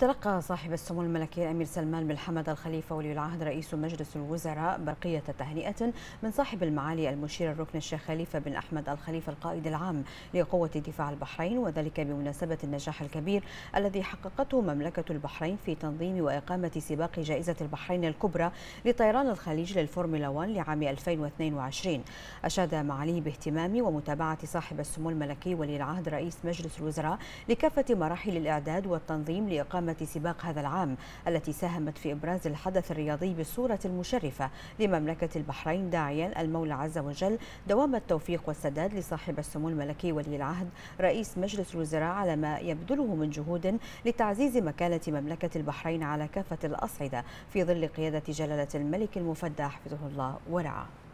تلقى صاحب السمو الملكي الامير سلمان بن حمد الخليفه ولي العهد رئيس مجلس الوزراء برقيه تهنئه من صاحب المعالي المشير الركن الشيخ خليفه بن احمد الخليفه القائد العام لقوه دفاع البحرين وذلك بمناسبه النجاح الكبير الذي حققته مملكه البحرين في تنظيم واقامه سباق جائزه البحرين الكبرى لطيران الخليج للفورمولا 1 لعام 2022 اشاد معاليه باهتمام ومتابعه صاحب السمو الملكي ولي العهد رئيس مجلس الوزراء لكافه مراحل الاعداد والتنظيم لاقامه بطولة سباق هذا العام التي ساهمت في إبراز الحدث الرياضي بالصورة المشرفة لمملكة البحرين داعيا المولى عز وجل دوام التوفيق والسداد لصاحب السمو الملكي ولي العهد رئيس مجلس الوزراء على ما يبذله من جهود لتعزيز مكانة مملكة البحرين على كافة الأصعدة في ظل قيادة جلالة الملك المفدى حفظه الله ورعاه